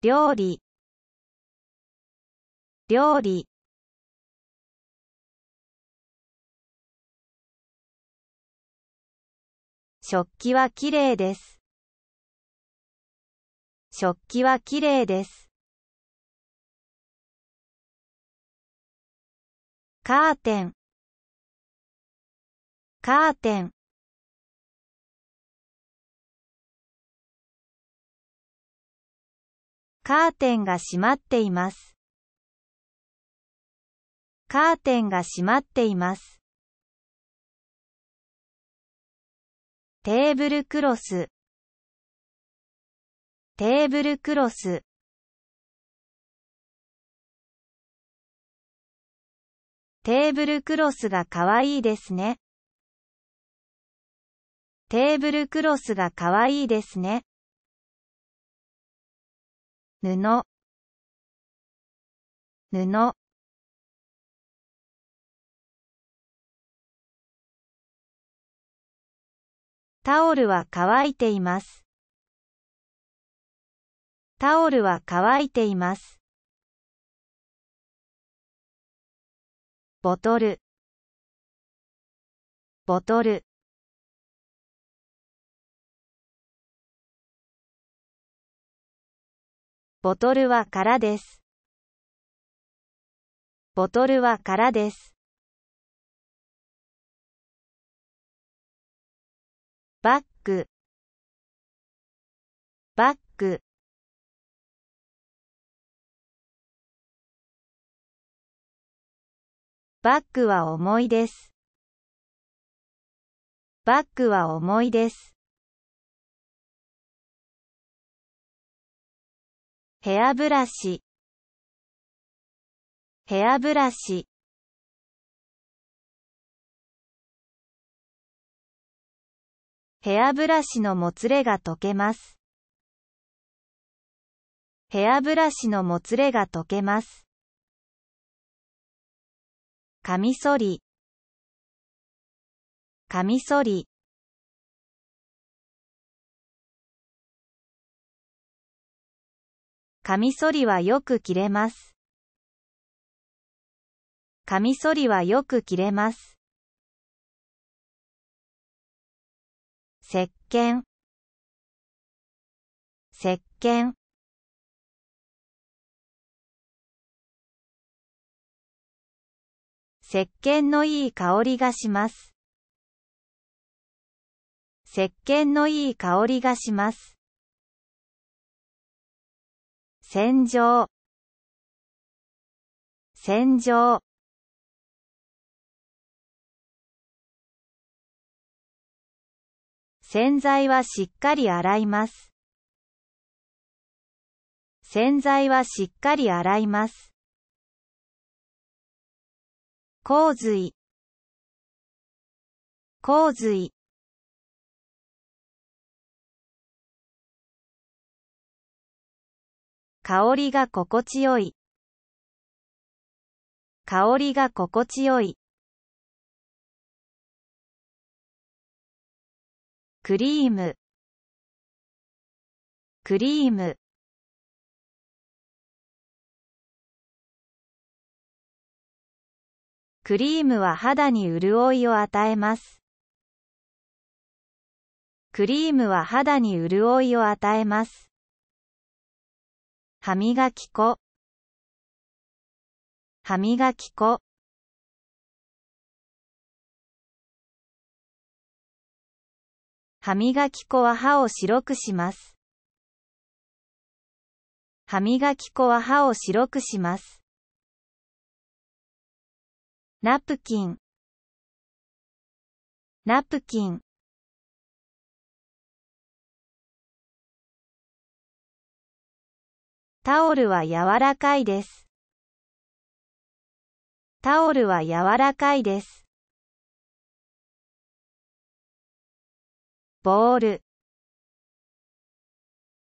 料理料理食器はきれいです食器はきれいですカーテンカーテンカーテンが閉まっています。カーテンが閉まっています。テーブルクロステーブルクロステーブルクロスがかわいいですね。テーブルクロスがかわいいですね。布布タオルは乾いています。タオルは乾いています。ボトルボトルボトルは空です。ボトルは空です。バック、バック。バックは重いです。バックは重いです。ヘアブラシヘアブラシヘアブラシのもつれが溶けます。ヘアブラシのもつれが溶けます。カミソリカミソリカミソリはよく切れます。カミソリはよく切れます。石鹸石鹸石鹸のいい香りがします。石鹸のいい香りがします。戦場戦場洗剤はしっかり洗います。洗剤はしっかり洗います。洪水洪水香りが心地よい。香りが心地よい。クリームクリームクリームは肌に潤いを与えます。クリームは肌に潤いを与えます。歯磨き粉歯磨き粉歯磨き粉は歯を白くします。歯磨き粉は歯を白くします。ナプキンナプキンタオルは柔らかいです。タオルは柔らかいです。ボール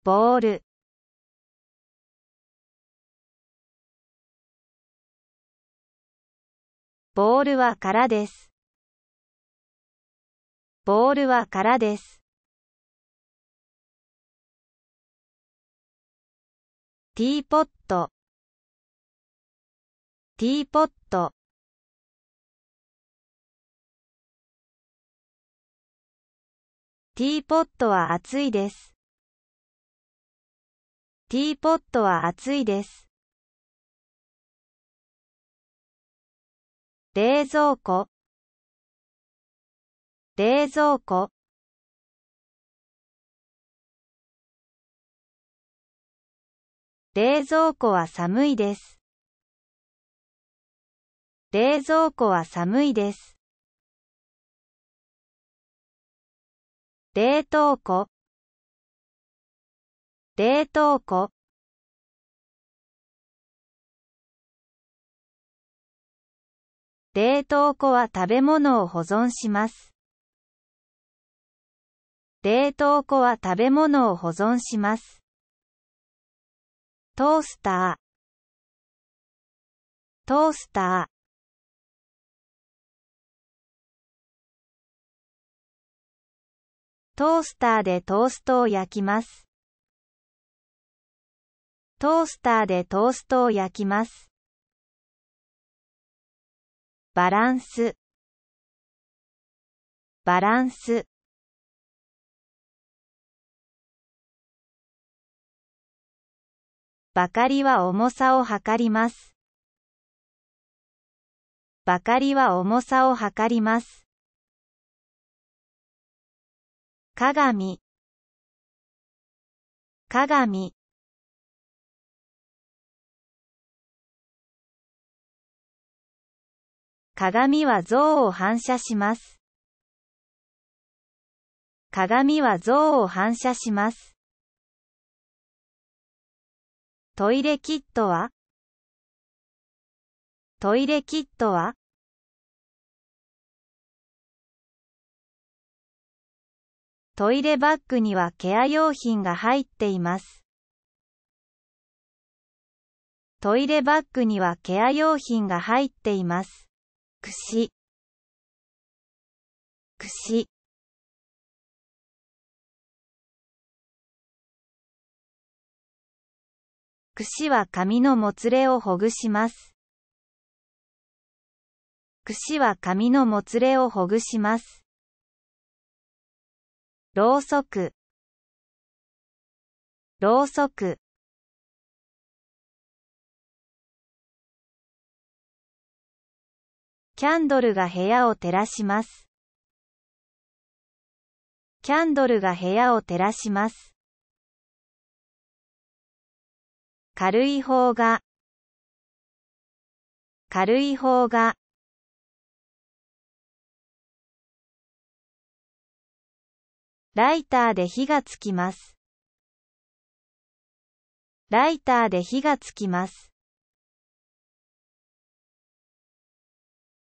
ボールボールは空です。ボールは空です。ティーポットティーポットティーポットは熱いです。ティーポットは熱いです。冷蔵庫冷蔵庫冷蔵庫は寒いです。冷蔵庫は寒いです。冷凍庫冷凍庫冷凍庫は食べ物を保存します。冷凍庫は食べ物を保存します。トースタートースタートースターでトーストを焼きます。トースターでトーストを焼きます。バランスバランスばかりは重さを測ります。ばかりは重さを測ります。鏡鏡鏡は像を反射します。鏡は像を反射します。トイレキットはトイレキットはトイレバッグにはケア用品が入っています。トイレバッグにはケア用品が入っています。くし、くし。櫛は髪のもつれをほぐします。櫛は髪のもつれをほぐします。ろうそくろうそくキャンドルが部屋を照らします。キャンドルが部屋を照らします。軽い方が軽い方がライターで火がつきますライターで火がつきます